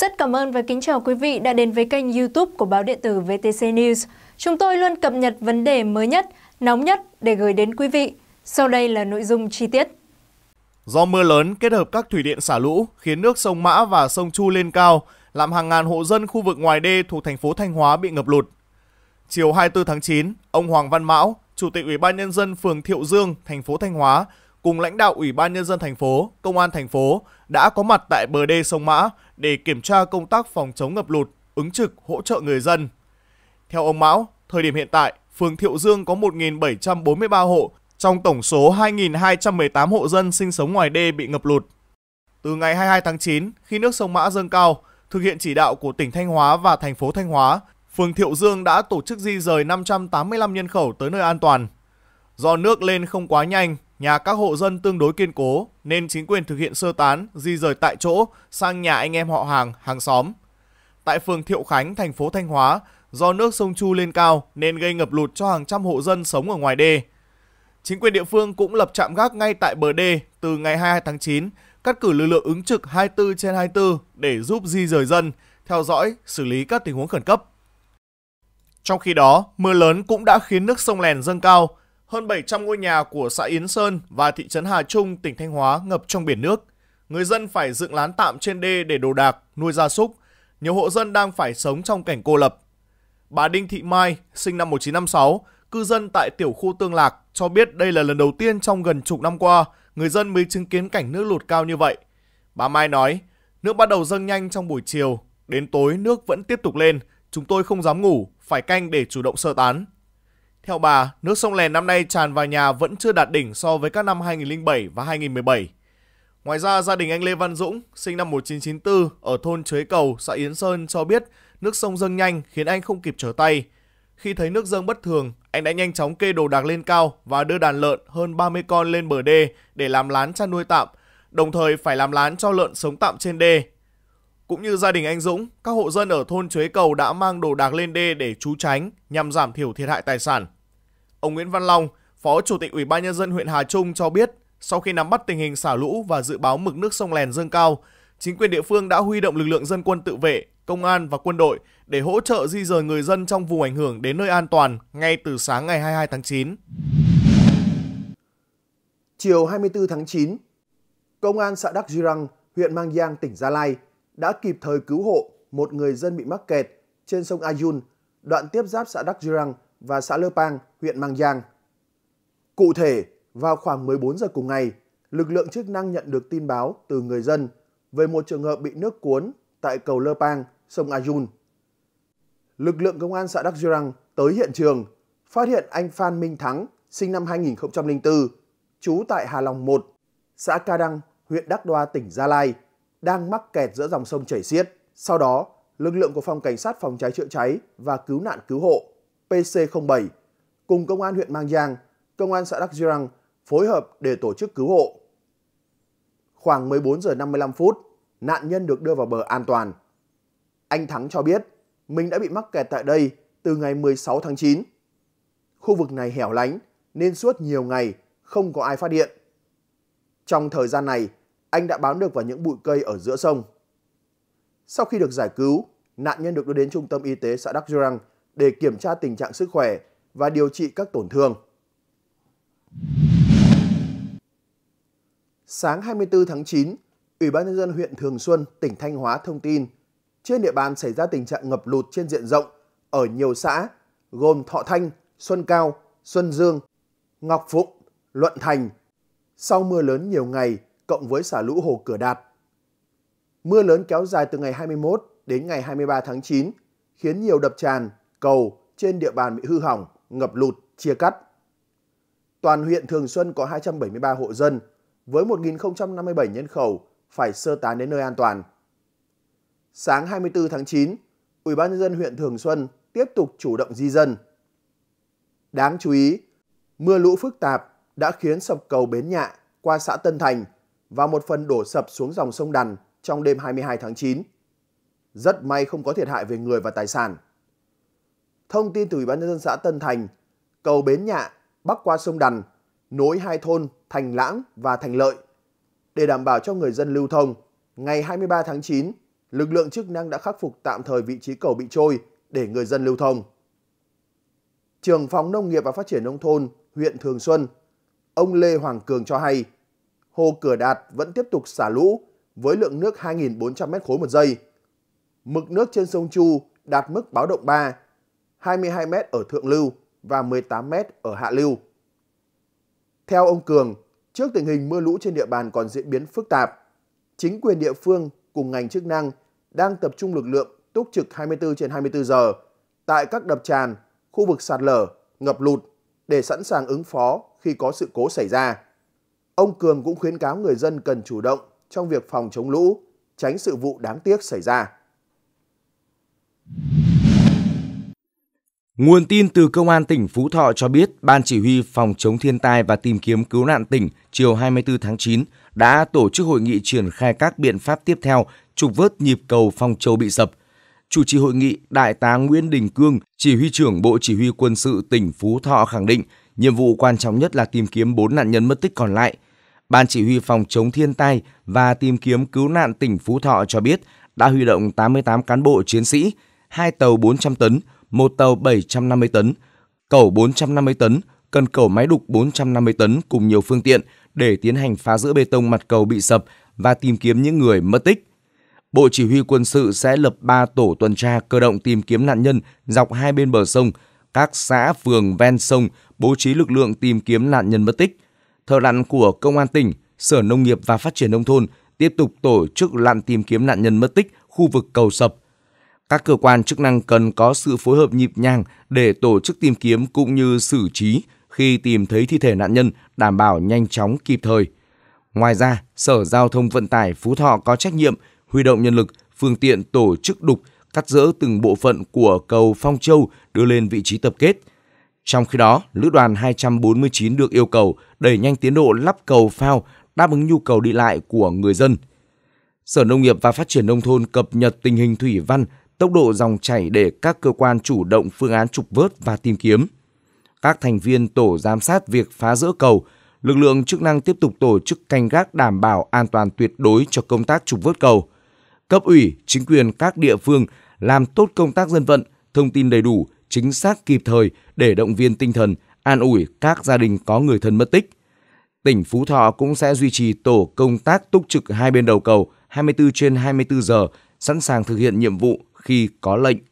Rất cảm ơn và kính chào quý vị đã đến với kênh youtube của báo điện tử VTC News. Chúng tôi luôn cập nhật vấn đề mới nhất, nóng nhất để gửi đến quý vị. Sau đây là nội dung chi tiết. Do mưa lớn kết hợp các thủy điện xả lũ khiến nước sông Mã và sông Chu lên cao, làm hàng ngàn hộ dân khu vực ngoài đê thuộc thành phố Thanh Hóa bị ngập lụt. Chiều 24 tháng 9, ông Hoàng Văn Mão, Chủ tịch Ủy ban nhân dân phường Thiệu Dương, thành phố Thanh Hóa cùng lãnh đạo Ủy ban nhân dân thành phố, công an thành phố đã có mặt tại bờ đê sông Mã để kiểm tra công tác phòng chống ngập lụt, ứng trực hỗ trợ người dân. Theo ông Mão, thời điểm hiện tại, phường Thiệu Dương có 1.743 hộ trong tổng số 2.218 hộ dân sinh sống ngoài đê bị ngập lụt. Từ ngày 22 tháng 9, khi nước sông Mã dâng cao, thực hiện chỉ đạo của tỉnh Thanh Hóa và thành phố Thanh Hóa, phường Thiệu Dương đã tổ chức di rời 585 nhân khẩu tới nơi an toàn. Do nước lên không quá nhanh nhà các hộ dân tương đối kiên cố nên chính quyền thực hiện sơ tán, di rời tại chỗ sang nhà anh em họ hàng, hàng xóm. Tại phường Thiệu Khánh, thành phố Thanh Hóa, do nước sông Chu lên cao nên gây ngập lụt cho hàng trăm hộ dân sống ở ngoài đê. Chính quyền địa phương cũng lập trạm gác ngay tại bờ đê từ ngày 22 tháng 9, cắt cử lực lượng ứng trực 24 trên 24 để giúp di rời dân, theo dõi, xử lý các tình huống khẩn cấp. Trong khi đó, mưa lớn cũng đã khiến nước sông Lèn dâng cao, hơn 700 ngôi nhà của xã Yến Sơn và thị trấn Hà Trung, tỉnh Thanh Hóa ngập trong biển nước. Người dân phải dựng lán tạm trên đê để đồ đạc, nuôi gia súc. Nhiều hộ dân đang phải sống trong cảnh cô lập. Bà Đinh Thị Mai, sinh năm 1956, cư dân tại tiểu khu Tương Lạc cho biết đây là lần đầu tiên trong gần chục năm qua người dân mới chứng kiến cảnh nước lụt cao như vậy. Bà Mai nói, nước bắt đầu dâng nhanh trong buổi chiều, đến tối nước vẫn tiếp tục lên, chúng tôi không dám ngủ, phải canh để chủ động sơ tán. Theo bà, nước sông Lèn năm nay tràn vào nhà vẫn chưa đạt đỉnh so với các năm 2007 và 2017. Ngoài ra, gia đình anh Lê Văn Dũng, sinh năm 1994, ở thôn Chuế Cầu, xã Yến Sơn cho biết nước sông dâng nhanh khiến anh không kịp trở tay. Khi thấy nước dâng bất thường, anh đã nhanh chóng kê đồ đạc lên cao và đưa đàn lợn hơn 30 con lên bờ đê để làm lán chăn nuôi tạm, đồng thời phải làm lán cho lợn sống tạm trên đê cũng như gia đình anh Dũng, các hộ dân ở thôn Chuế Cầu đã mang đồ đạc lên đê để trú tránh nhằm giảm thiểu thiệt hại tài sản. Ông Nguyễn Văn Long, Phó Chủ tịch Ủy ban nhân dân huyện Hà Trung cho biết, sau khi nắm bắt tình hình xả lũ và dự báo mực nước sông Lèn dâng cao, chính quyền địa phương đã huy động lực lượng dân quân tự vệ, công an và quân đội để hỗ trợ di rời người dân trong vùng ảnh hưởng đến nơi an toàn ngay từ sáng ngày 22 tháng 9. Chiều 24 tháng 9, Công an xã Đắc Girăng, huyện Mang Giang, tỉnh Gia Lai đã kịp thời cứu hộ một người dân bị mắc kẹt trên sông Ayun, đoạn tiếp giáp xã Đắc Răng và xã Lơ Pang, huyện Mang Giang. Cụ thể, vào khoảng 14 giờ cùng ngày, lực lượng chức năng nhận được tin báo từ người dân về một trường hợp bị nước cuốn tại cầu Lơ Pang, sông Ayun. Lực lượng công an xã Đắc Răng tới hiện trường, phát hiện anh Phan Minh Thắng, sinh năm 2004, trú tại Hà Long 1, xã Ca Đăng, huyện Đắc Đoa, tỉnh Gia Lai, đang mắc kẹt giữa dòng sông chảy xiết. Sau đó, lực lượng của phòng cảnh sát phòng cháy chữa cháy và cứu nạn cứu hộ PC07 cùng công an huyện Mang Giang, công an xã Đắc Giang phối hợp để tổ chức cứu hộ. Khoảng 14 giờ 55 phút, nạn nhân được đưa vào bờ an toàn. Anh Thắng cho biết mình đã bị mắc kẹt tại đây từ ngày 16 tháng 9. Khu vực này hẻo lánh nên suốt nhiều ngày không có ai phát điện. Trong thời gian này, anh đã bám được vào những bụi cây ở giữa sông. Sau khi được giải cứu, nạn nhân được đưa đến trung tâm y tế xã Đắc Rang để kiểm tra tình trạng sức khỏe và điều trị các tổn thương. Sáng 24 tháng 9, Ủy ban nhân dân huyện Thường Xuân, tỉnh Thanh Hóa thông tin trên địa bàn xảy ra tình trạng ngập lụt trên diện rộng ở nhiều xã gồm Thọ Thanh, Xuân Cao, Xuân Dương, Ngọc Phụng, Luận Thành. Sau mưa lớn nhiều ngày, cộng với xả lũ hồ Cửa Đạt. Mưa lớn kéo dài từ ngày 21 đến ngày 23 tháng 9 khiến nhiều đập tràn, cầu trên địa bàn bị hư hỏng, ngập lụt, chia cắt. Toàn huyện Thường Xuân có 273 hộ dân với 1.057 nhân khẩu phải sơ tán đến nơi an toàn. Sáng 24 tháng 9, Ủy ban nhân dân huyện Thường Xuân tiếp tục chủ động di dân. Đáng chú ý, mưa lũ phức tạp đã khiến sập cầu Bến Nhạ qua xã Tân Thành và một phần đổ sập xuống dòng sông Đằn trong đêm 22 tháng 9. Rất may không có thiệt hại về người và tài sản. Thông tin từ Ủy ban nhân dân xã Tân Thành, cầu Bến Nhạ bắc qua sông Đằn, nối hai thôn Thành Lãng và Thành Lợi. Để đảm bảo cho người dân lưu thông, ngày 23 tháng 9, lực lượng chức năng đã khắc phục tạm thời vị trí cầu bị trôi để người dân lưu thông. Trường phòng Nông nghiệp và Phát triển Nông thôn huyện Thường Xuân, ông Lê Hoàng Cường cho hay, hồ Cửa Đạt vẫn tiếp tục xả lũ với lượng nước 2.400 m khối một giây. Mực nước trên sông Chu đạt mức báo động 3, 22 m ở thượng lưu và 18 m ở hạ lưu. Theo ông Cường, trước tình hình mưa lũ trên địa bàn còn diễn biến phức tạp, chính quyền địa phương cùng ngành chức năng đang tập trung lực lượng túc trực 24 trên 24 giờ tại các đập tràn, khu vực sạt lở, ngập lụt để sẵn sàng ứng phó khi có sự cố xảy ra. Ông Cường cũng khuyến cáo người dân cần chủ động trong việc phòng chống lũ, tránh sự vụ đáng tiếc xảy ra. Nguồn tin từ Công an tỉnh Phú Thọ cho biết, Ban Chỉ huy Phòng chống thiên tai và tìm kiếm cứu nạn tỉnh chiều 24 tháng 9 đã tổ chức hội nghị triển khai các biện pháp tiếp theo trục vớt nhịp cầu Phong Châu bị sập. Chủ trì hội nghị, Đại tá Nguyễn Đình Cương, Chỉ huy trưởng Bộ Chỉ huy Quân sự tỉnh Phú Thọ khẳng định nhiệm vụ quan trọng nhất là tìm kiếm 4 nạn nhân mất tích còn lại – Ban Chỉ huy Phòng chống thiên tai và tìm kiếm cứu nạn tỉnh Phú Thọ cho biết đã huy động 88 cán bộ chiến sĩ, hai tàu 400 tấn, một tàu 750 tấn, cầu 450 tấn, cần cẩu máy đục 450 tấn cùng nhiều phương tiện để tiến hành phá giữa bê tông mặt cầu bị sập và tìm kiếm những người mất tích. Bộ Chỉ huy quân sự sẽ lập 3 tổ tuần tra cơ động tìm kiếm nạn nhân dọc hai bên bờ sông, các xã phường ven sông bố trí lực lượng tìm kiếm nạn nhân mất tích – thợ lặn của Công an tỉnh, Sở Nông nghiệp và Phát triển Nông thôn tiếp tục tổ chức lặn tìm kiếm nạn nhân mất tích khu vực cầu sập. Các cơ quan chức năng cần có sự phối hợp nhịp nhàng để tổ chức tìm kiếm cũng như xử trí khi tìm thấy thi thể nạn nhân đảm bảo nhanh chóng kịp thời. Ngoài ra, Sở Giao thông Vận tải Phú Thọ có trách nhiệm huy động nhân lực, phương tiện tổ chức đục, cắt dỡ từng bộ phận của cầu Phong Châu đưa lên vị trí tập kết – trong khi đó, Lữ đoàn 249 được yêu cầu đẩy nhanh tiến độ lắp cầu phao đáp ứng nhu cầu đi lại của người dân. Sở Nông nghiệp và Phát triển Nông thôn cập nhật tình hình thủy văn, tốc độ dòng chảy để các cơ quan chủ động phương án trục vớt và tìm kiếm. Các thành viên tổ giám sát việc phá rỡ cầu, lực lượng chức năng tiếp tục tổ chức canh gác đảm bảo an toàn tuyệt đối cho công tác trục vớt cầu. Cấp ủy, chính quyền các địa phương làm tốt công tác dân vận, thông tin đầy đủ, chính xác kịp thời để động viên tinh thần, an ủi các gia đình có người thân mất tích. Tỉnh Phú Thọ cũng sẽ duy trì tổ công tác túc trực hai bên đầu cầu 24 trên 24 giờ, sẵn sàng thực hiện nhiệm vụ khi có lệnh.